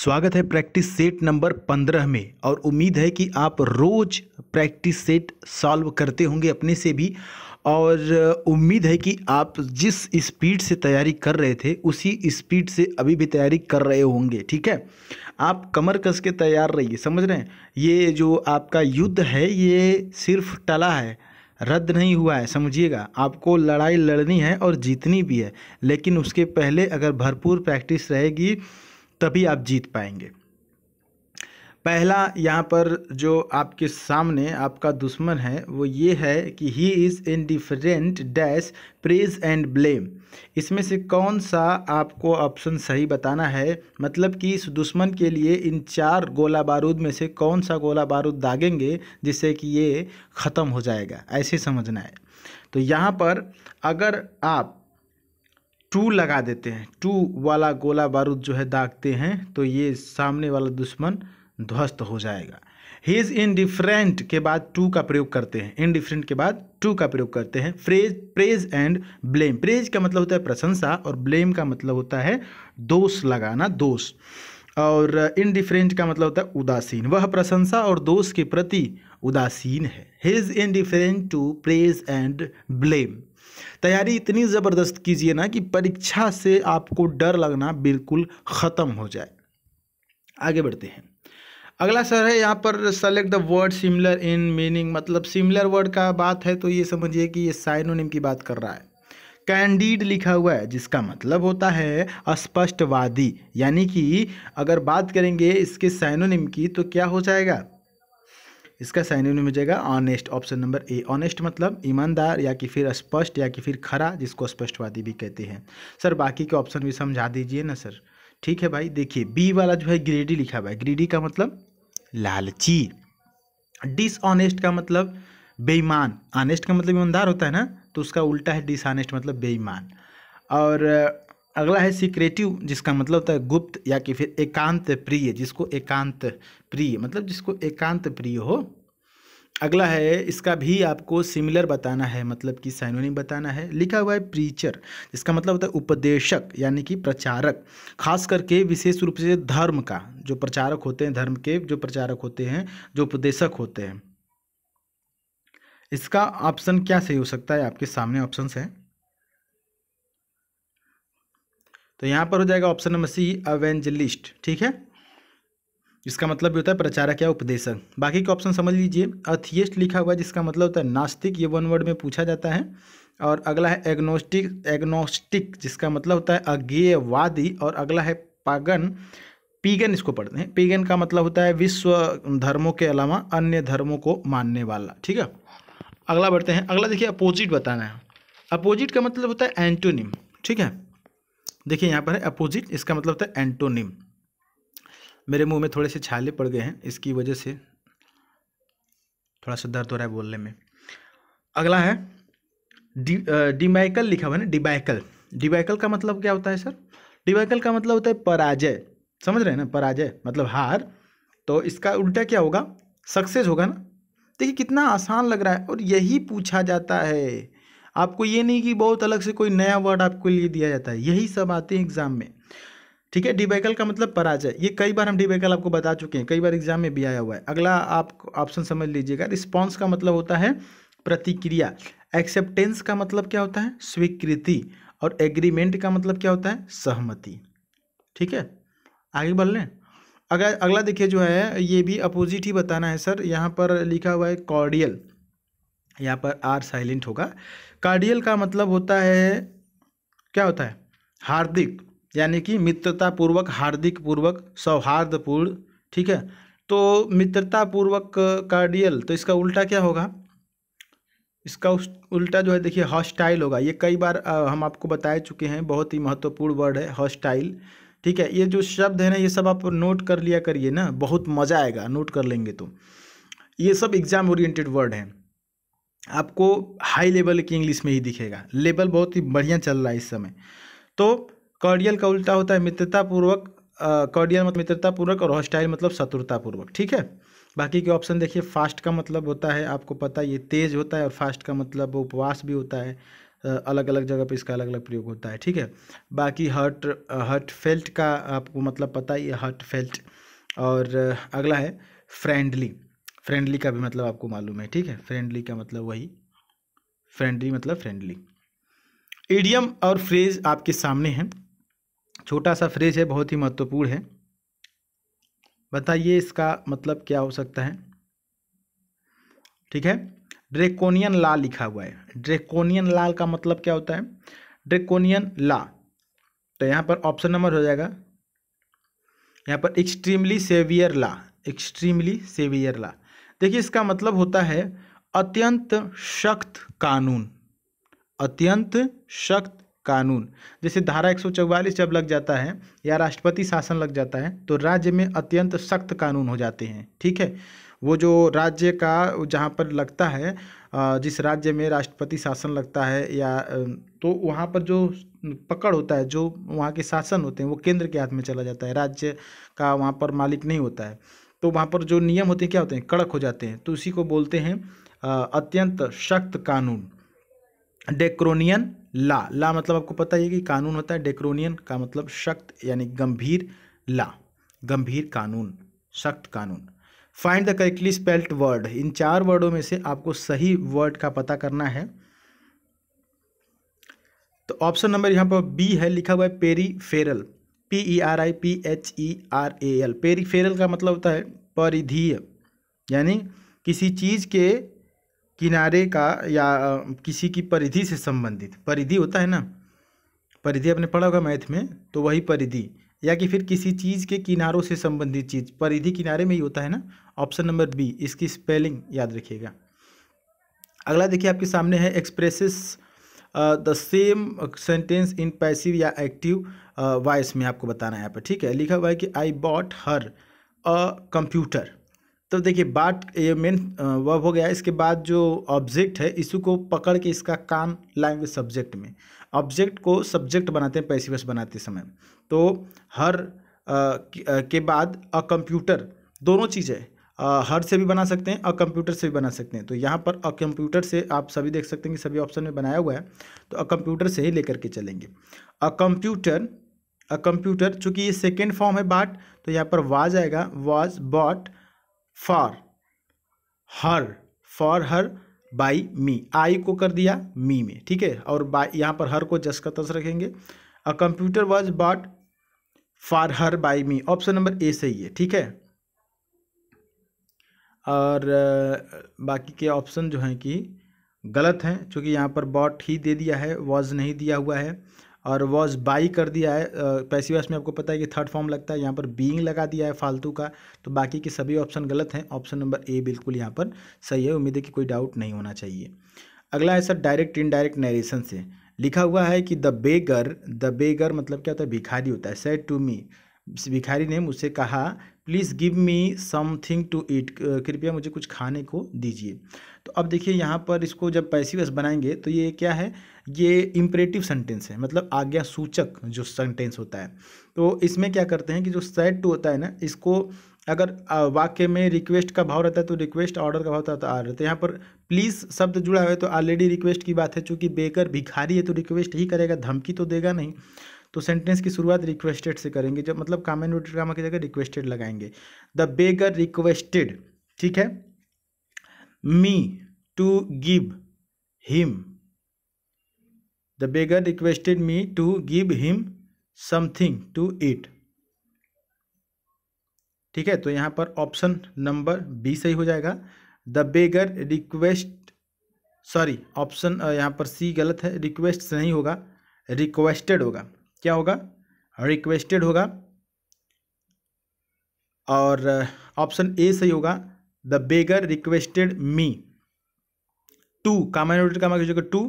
स्वागत है practice set number पंद्रह में और उम्मीद है कि आप रोज़ प्रैक्टिस सेट सॉल्व करते होंगे अपने से भी और उम्मीद है कि आप जिस स्पीड से तैयारी कर रहे थे उसी स्पीड से अभी भी तैयारी कर रहे होंगे ठीक है आप कमर कस के तैयार रहिए समझ रहे हैं ये जो आपका युद्ध है ये सिर्फ टला है रद्द नहीं हुआ है समझिएगा आपको लड़ाई लड़नी है और जीतनी भी है लेकिन उसके पहले अगर भरपूर प्रैक्टिस रहेगी तभी आप जीत पाएंगे पहला यहाँ पर जो आपके सामने आपका दुश्मन है वो ये है कि he is indifferent dash praise and blame इसमें से कौन सा आपको ऑप्शन सही बताना है मतलब कि इस दुश्मन के लिए इन चार गोला बारूद में से कौन सा गोला बारूद दागेंगे जिससे कि ये ख़त्म हो जाएगा ऐसे समझना है तो यहाँ पर अगर आप टू लगा देते हैं टू वाला गोला बारूद जो है दागते हैं तो ये सामने वाला दुश्मन ध्वस्त हो जाएगा ही इज़ इनडिफरेंट के बाद टू का प्रयोग करते हैं इनडिफरेंट के बाद टू का प्रयोग करते हैं phrase praise and blame praise का मतलब होता है प्रशंसा और ब्लेम का मतलब होता है दोष लगाना दोष और इनडिफरेंट का मतलब होता है उदासीन वह प्रशंसा और दोष के प्रति उदासीन है he is indifferent to praise and blame तैयारी इतनी ज़बरदस्त कीजिए ना कि परीक्षा से आपको डर लगना बिल्कुल ख़त्म हो जाए आगे बढ़ते हैं अगला सर है यहाँ पर select the word similar in meaning मतलब सिमिलर वर्ड का बात है तो ये समझिए कि ये साइनोनिम की बात कर रहा है कैंडीड लिखा हुआ है जिसका मतलब होता है अस्पष्टवादी यानी कि अगर बात करेंगे इसके साइनोनिम की तो क्या हो जाएगा इसका साइन में हो जाएगा honest option number A honest मतलब ईमानदार या कि फिर स्पष्ट या कि फिर खरा जिसको स्पष्टवादी भी कहते हैं सर बाकी के ऑप्शन भी समझा दीजिए ना सर ठीक है भाई देखिए बी वाला जो है ग्रीडी लिखा हुआ है ग्रेडी का मतलब लालची डिसऑनेस्ट का मतलब बेईमान ऑनेस्ट का मतलब ईमानदार होता है ना तो उसका उल्टा है डिसऑनेस्ट मतलब बेईमान और अगला है सिक्रेटिव जिसका मतलब होता है गुप्त या कि फिर एकांत प्रिय जिसको एकांत प्रिय मतलब जिसको एकांत प्रिय हो अगला है इसका भी आपको सिमिलर बताना है मतलब कि साइनोनिम बताना है लिखा हुआ है प्रीचर जिसका मतलब होता है उपदेशक यानी कि प्रचारक खास करके विशेष रूप से धर्म का जो प्रचारक होते हैं धर्म के जो प्रचारक होते हैं जो उपदेशक होते हैं इसका ऑप्शन क्या सही हो सकता है आपके सामने ऑप्शंस हैं तो यहाँ पर हो जाएगा ऑप्शन नंबर सी अवेंजलिस्ट ठीक है इसका मतलब भी होता है प्रचारक या उपदेशक बाकी के ऑप्शन समझ लीजिए अथियस्ट लिखा हुआ है जिसका मतलब होता है नास्तिक ये वन वर्ड में पूछा जाता है और अगला है एग्नोस्टिक एग्नोस्टिक जिसका मतलब होता है अज्ञेयवादी और अगला है पागन पीगन इसको पढ़ते हैं पीगन का मतलब होता है विश्व धर्मों के अलावा अन्य धर्मों को मानने वाला ठीक है अगला बढ़ते हैं अगला देखिए अपोजिट बताना है अपोजिट का मतलब होता है एंटोनिम ठीक है देखिए यहाँ पर है अपोजिट इसका मतलब था एंटोनिम मेरे मुंह में थोड़े से छाले पड़ गए हैं इसकी वजह से थोड़ा सा दर्द हो रहा है बोलने में अगला है डिमाइकल लिखा हुआ है ना डिबाइकल डिबाइकल का मतलब क्या होता है सर डिबाइकल का मतलब होता है पराजय समझ रहे हैं ना पराजय मतलब हार तो इसका उल्टा क्या होगा सक्सेस होगा ना देखिए कितना आसान लग रहा है और यही पूछा जाता है आपको ये नहीं कि बहुत अलग से कोई नया वर्ड आपको लिए दिया जाता है यही सब आते हैं एग्जाम में ठीक है डिबेकल का मतलब पराजय ये कई बार हम डिबेकल आपको बता चुके हैं कई बार एग्जाम में भी आया हुआ है अगला आप ऑप्शन समझ लीजिएगा रिस्पॉन्स का मतलब होता है प्रतिक्रिया एक्सेप्टेंस का मतलब क्या होता है स्वीकृति और एग्रीमेंट का मतलब क्या होता है सहमति ठीक है आगे बढ़ लें अगर अगला देखिए जो है ये भी अपोजिट ही बताना है सर यहाँ पर लिखा हुआ है कॉर्डियल यहाँ पर आर साइलेंट होगा कार्डियल का मतलब होता है क्या होता है हार्दिक यानी कि मित्रतापूर्वक हार्दिक पूर्वक सौहार्दपूर्ण ठीक है तो मित्रतापूर्वक कार्डियल तो इसका उल्टा क्या होगा इसका उल्टा जो है देखिए हॉस्टाइल होगा ये कई बार हम आपको बता चुके हैं बहुत ही महत्वपूर्ण वर्ड है हॉस्टाइल ठीक है ये जो शब्द है ना ये सब आप नोट कर लिया करिए ना बहुत मज़ा आएगा नोट कर लेंगे तो ये सब एग्ज़ाम ओरिएंटेड वर्ड हैं आपको हाई लेवल की इंग्लिश में ही दिखेगा लेवल बहुत ही बढ़िया चल रहा है इस समय तो कॉर्डियल का उल्टा होता है मित्रतापूर्वक कॉर्डियल मतलब मित्रतापूर्वक और हॉस्टाइल मतलब शत्रुतापूर्वक ठीक है बाकी के ऑप्शन देखिए फास्ट का मतलब होता है आपको पता है ये तेज होता है और फास्ट का मतलब उपवास भी होता है अलग अलग जगह पे इसका अलग अलग प्रयोग होता है ठीक है बाकी हर्ट हर्ट फेल्ट का आपको मतलब पता ही है हर्ट फेल्ट और अगला है फ्रेंडली फ्रेंडली का भी मतलब आपको मालूम है ठीक है फ्रेंडली का मतलब वही फ्रेंडली मतलब फ्रेंडली एडियम और फ्रेज आपके सामने है छोटा सा फ्रेज है बहुत ही महत्वपूर्ण है बताइए इसका मतलब क्या हो सकता है ठीक है ड्रेकोनियन ला लिखा हुआ है ड्रेकोनियन लाल का मतलब क्या होता है ड्रेकोनियन ला तो यहाँ पर ऑप्शन नंबर हो जाएगा यहाँ पर extremely severe law extremely severe law देखिए इसका मतलब होता है अत्यंत सख्त कानून अत्यंत सख्त कानून जैसे धारा एक जब लग जाता है या राष्ट्रपति शासन लग जाता है तो राज्य में अत्यंत सख्त कानून हो जाते हैं ठीक है वो जो राज्य का जहाँ पर लगता है जिस राज्य में राष्ट्रपति शासन लगता है या तो वहाँ पर जो पकड़ होता है जो वहाँ के शासन होते हैं वो केंद्र के हाथ में चला जाता है राज्य का वहाँ पर मालिक नहीं होता है तो वहाँ पर जो नियम होते हैं क्या होते हैं कड़क हो जाते हैं तो उसी को बोलते हैं अत्यंत सख्त कानून डेक्रोनियन ला ला मतलब आपको पता ही है कि कानून होता है डेक्रोनियन का मतलब सख्त यानी गंभीर ला गंभीर कानून सख्त कानून find the correctly spelt word in चार वर्डों में से आपको सही वर्ड का पता करना है तो ऑप्शन नंबर यहाँ पर बी है लिखा हुआ है peripheral P E R I P H E R A L peripheral का मतलब होता है परिधीय यानी किसी चीज़ के किनारे का या किसी की परिधि से संबंधित परिधि होता है ना परिधि आपने पढ़ा होगा मैथ में तो वही परिधि या कि फिर किसी चीज़ के किनारों से संबंधित चीज़ परिधि किनारे में ही होता है ना ऑप्शन नंबर बी इसकी स्पेलिंग याद रखिएगा अगला देखिए आपके सामने है expresses the same sentence in passive या एक्टिव वॉइस में आपको बताना है यहाँ पर ठीक है लिखा हुआ है कि I bought her a computer तो देखिए बाट ये मेन वर्ब हो गया इसके बाद जो ऑब्जेक्ट है इसी को पकड़ के इसका काम लाएंगे सब्जेक्ट में ऑब्जेक्ट को सब्जेक्ट बनाते हैं पैसिवस बनाते समय तो हर आ, के बाद अ कंप्यूटर दोनों चीज़ें हर से भी बना सकते हैं और कंप्यूटर से भी बना सकते हैं तो यहाँ पर अ कंप्यूटर से आप सभी देख सकते हैं कि सभी ऑप्शन में बनाया हुआ है तो अ कंप्यूटर से ही लेकर के चलेंगे अ कंप्यूटर अ कंप्यूटर चूंकि ये सेकेंड फॉर्म है बाट तो यहाँ पर वाज आएगा was bought for her for her by me I को कर दिया मी में ठीक है और बाई यहाँ पर हर को जस का तस रखेंगे a computer was bought for her by me option number A सही है ठीक है और बाकी के ऑप्शन जो हैं कि गलत हैं चूँकि यहाँ पर बॉट ही दे दिया है वॉज नहीं दिया हुआ है और वॉज बाई कर दिया है पैसी वॉस में आपको पता है कि थर्ड फॉर्म लगता है यहाँ पर बीइंग लगा दिया है फालतू का तो बाकी के सभी ऑप्शन गलत हैं ऑप्शन नंबर ए बिल्कुल यहाँ पर सही है उम्मीद है कि कोई डाउट नहीं होना चाहिए अगला है सर डायरेक्ट इनडायरेक्ट नरेशन से लिखा हुआ है कि द बेगर द बेगर मतलब क्या होता है भिखारी होता है सेट टू मी भिखारी ने मुझसे कहा please give me something to eat कृपया मुझे कुछ खाने को दीजिए तो अब देखिए यहाँ पर इसको जब पैसिवस बनाएंगे तो ये क्या है ये इम्परेटिव सेंटेंस है मतलब आज्ञा सूचक जो सेंटेंस होता है तो इसमें क्या करते हैं कि जो सेट टू होता है ना इसको अगर वाक्य में रिक्वेस्ट का भाव रहता है तो रिक्वेस्ट ऑर्डर का भाव रहता है तो आ रहता है यहाँ पर प्लीज़ शब्द जुड़ा हुआ है तो ऑलरेडी रिक्वेस्ट की बात है चूँकि बेकर भिखारी है तो रिक्वेस्ट ही करेगा धमकी तो देगा नहीं तो सेंटेंस की शुरुआत रिक्वेस्टेड से करेंगे जब मतलब कामेंट वेटेड कामा की जगह रिक्वेस्टेड लगाएंगे द बेगर रिक्वेस्टेड ठीक है me to give him the beggar requested me to give him something to eat ठीक है तो यहां पर ऑप्शन नंबर बी सही हो जाएगा the beggar request sorry option यहां पर सी गलत है रिक्वेस्ट नहीं होगा रिक्वेस्टेड होगा क्या होगा रिक्वेस्टेड होगा और ऑप्शन uh, ए सही होगा the beggar requested me to कॉमनोरेटर का मार्ग to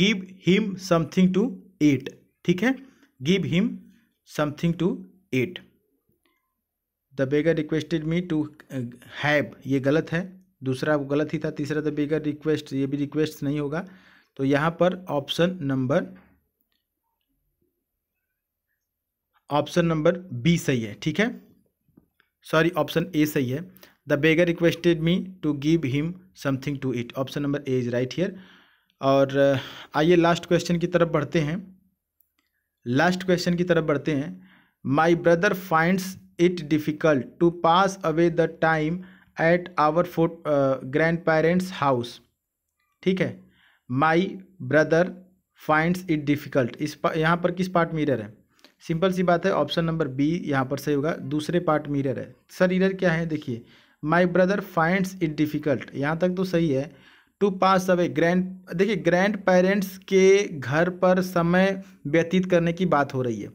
give him something to eat ठीक है give him something to eat the beggar requested me to have ये गलत है दूसरा गलत ही था तीसरा द बेगर रिक्वेस्ट ये भी रिक्वेस्ट नहीं होगा तो यहाँ पर option number option number B सही है ठीक है सॉरी ऑप्शन ए सही है the beggar requested me to give him something to eat option number A is right here और uh, आइए लास्ट क्वेश्चन की तरफ बढ़ते हैं लास्ट क्वेश्चन की तरफ बढ़ते हैं my brother finds it difficult to pass away the time at our फोट ग्रैंड पेरेंट्स हाउस ठीक है my brother finds it difficult इस यहाँ पर किस पार्ट मिरर है सिंपल सी बात है ऑप्शन नंबर बी यहाँ पर सही होगा दूसरे पार्ट मिरर है सर इरर क्या है देखिए my brother finds it difficult यहाँ तक तो सही है टू पास अवे ग्रैंड देखिए ग्रैंड पेरेंट्स के घर पर समय व्यतीत करने की बात हो रही है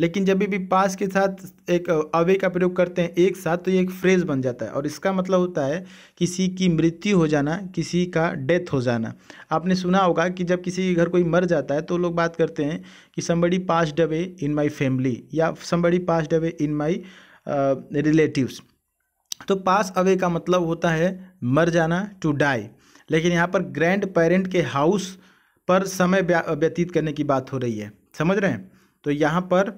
लेकिन जब भी पास के साथ एक अवे का प्रयोग करते हैं एक साथ तो ये एक फ्रेज बन जाता है और इसका मतलब होता है किसी की मृत्यु हो जाना किसी का डेथ हो जाना आपने सुना होगा कि जब किसी के घर कोई मर जाता है तो लोग बात करते हैं कि समबड़ी पास डबे इन माई फैमिली या समबड़ी पास डबे इन माई रिलेटिव तो पास अवे का मतलब होता है मर जाना टू डाई लेकिन यहाँ पर ग्रैंड पेरेंट के हाउस पर समय व्यतीत करने की बात हो रही है समझ रहे हैं तो यहाँ पर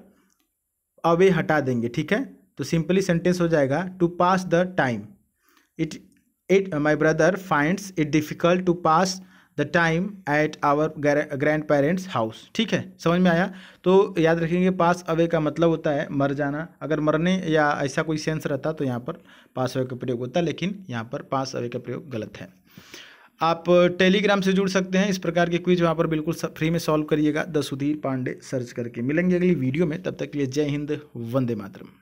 अवे हटा देंगे ठीक है तो सिंपली सेंटेंस हो जाएगा to pass the time it it my brother finds it difficult to pass the time at our grand parents house ठीक है समझ में आया तो याद रखेंगे पास अवे का मतलब होता है मर जाना अगर मरने या ऐसा कोई सेंस रहता तो यहाँ पर पास अवे का प्रयोग होता लेकिन यहाँ पर पास अवे का प्रयोग गलत है आप टेलीग्राम से जुड़ सकते हैं इस प्रकार के क्विज वहाँ पर बिल्कुल फ्री में सॉल्व करिएगा द सुधीर पांडे सर्च करके मिलेंगे अगली वीडियो में तब तक के लिए जय हिंद वंदे मातरम